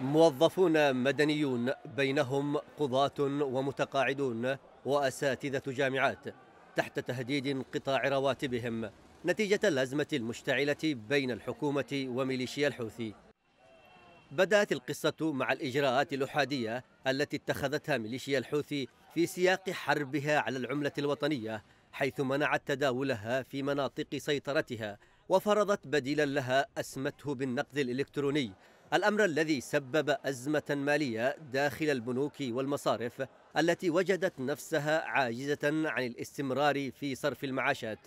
موظفون مدنيون بينهم قضاة ومتقاعدون وأساتذة جامعات تحت تهديد انقطاع رواتبهم نتيجة الأزمة المشتعلة بين الحكومة وميليشيا الحوثي بدأت القصة مع الإجراءات الأحادية التي اتخذتها ميليشيا الحوثي في سياق حربها على العملة الوطنية حيث منعت تداولها في مناطق سيطرتها وفرضت بديلا لها أسمته بالنقد الإلكتروني الأمر الذي سبب أزمة مالية داخل البنوك والمصارف التي وجدت نفسها عاجزة عن الاستمرار في صرف المعاشات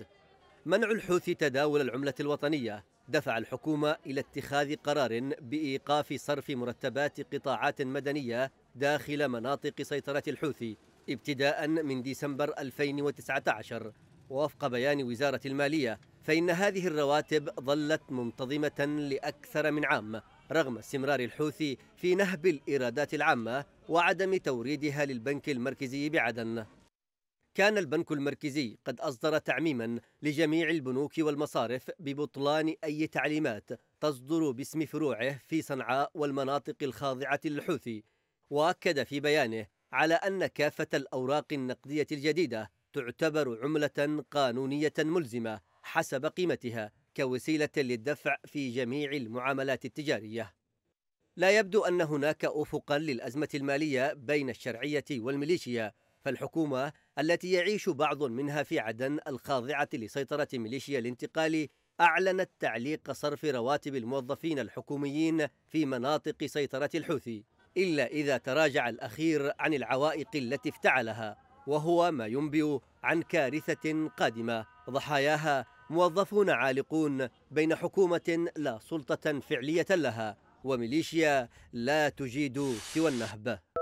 منع الحوثي تداول العملة الوطنية دفع الحكومة إلى اتخاذ قرار بإيقاف صرف مرتبات قطاعات مدنية داخل مناطق سيطرة الحوثي ابتداء من ديسمبر 2019 ووفق بيان وزارة المالية فإن هذه الرواتب ظلت منتظمة لأكثر من عام رغم استمرار الحوثي في نهب الإيرادات العامة وعدم توريدها للبنك المركزي بعدن كان البنك المركزي قد أصدر تعميما لجميع البنوك والمصارف ببطلان أي تعليمات تصدر باسم فروعه في صنعاء والمناطق الخاضعة للحوثي وأكد في بيانه على أن كافة الأوراق النقدية الجديدة تعتبر عملة قانونية ملزمة حسب قيمتها كوسيلة للدفع في جميع المعاملات التجارية. لا يبدو أن هناك أفقا للأزمة المالية بين الشرعية والميليشيا، فالحكومة التي يعيش بعض منها في عدن الخاضعة لسيطرة ميليشيا الانتقال أعلنت تعليق صرف رواتب الموظفين الحكوميين في مناطق سيطرة الحوثي، إلا إذا تراجع الأخير عن العوائق التي افتعلها، وهو ما ينبئ عن كارثة قادمة ضحاياها موظفون عالقون بين حكومة لا سلطة فعلية لها وميليشيا لا تجيد سوى النهب